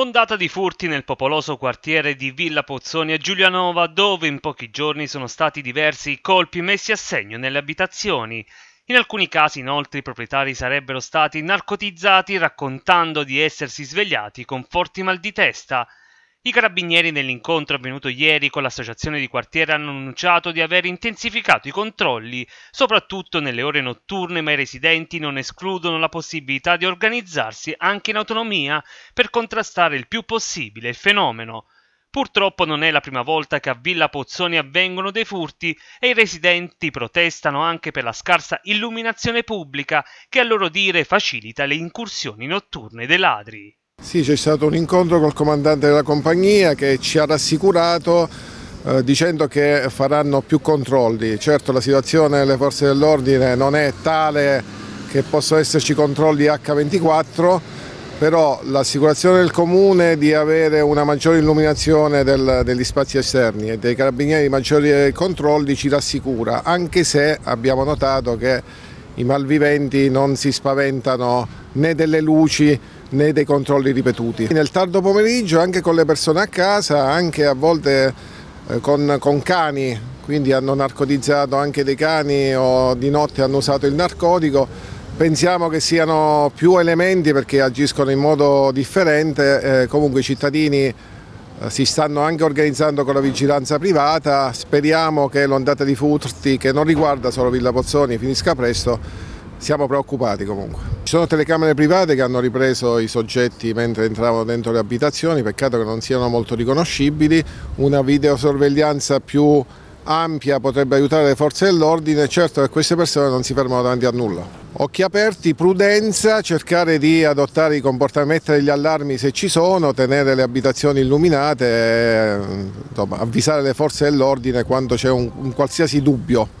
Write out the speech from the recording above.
Ondata di furti nel popoloso quartiere di Villa Pozzoni a Giulianova, dove in pochi giorni sono stati diversi i colpi messi a segno nelle abitazioni. In alcuni casi inoltre i proprietari sarebbero stati narcotizzati raccontando di essersi svegliati con forti mal di testa i carabinieri nell'incontro avvenuto ieri con l'associazione di quartiere hanno annunciato di aver intensificato i controlli, soprattutto nelle ore notturne, ma i residenti non escludono la possibilità di organizzarsi anche in autonomia per contrastare il più possibile il fenomeno. Purtroppo non è la prima volta che a Villa Pozzoni avvengono dei furti e i residenti protestano anche per la scarsa illuminazione pubblica che a loro dire facilita le incursioni notturne dei ladri. Sì, c'è stato un incontro col comandante della compagnia che ci ha rassicurato eh, dicendo che faranno più controlli. Certo la situazione delle forze dell'ordine non è tale che possono esserci controlli H24, però l'assicurazione del comune di avere una maggiore illuminazione del, degli spazi esterni e dei carabinieri maggiori eh, controlli ci rassicura, anche se abbiamo notato che i malviventi non si spaventano né delle luci né dei controlli ripetuti. Nel tardo pomeriggio anche con le persone a casa, anche a volte eh, con, con cani, quindi hanno narcotizzato anche dei cani o di notte hanno usato il narcotico, pensiamo che siano più elementi perché agiscono in modo differente, eh, comunque i cittadini eh, si stanno anche organizzando con la vigilanza privata, speriamo che l'ondata di furti che non riguarda solo Villa Pozzoni finisca presto, siamo preoccupati comunque. Ci sono telecamere private che hanno ripreso i soggetti mentre entravano dentro le abitazioni, peccato che non siano molto riconoscibili, una videosorveglianza più ampia potrebbe aiutare le forze dell'ordine, certo che queste persone non si fermano davanti a nulla. Occhi aperti, prudenza, cercare di adottare i comportamenti, mettere gli allarmi se ci sono, tenere le abitazioni illuminate, eh, insomma, avvisare le forze dell'ordine quando c'è un, un qualsiasi dubbio.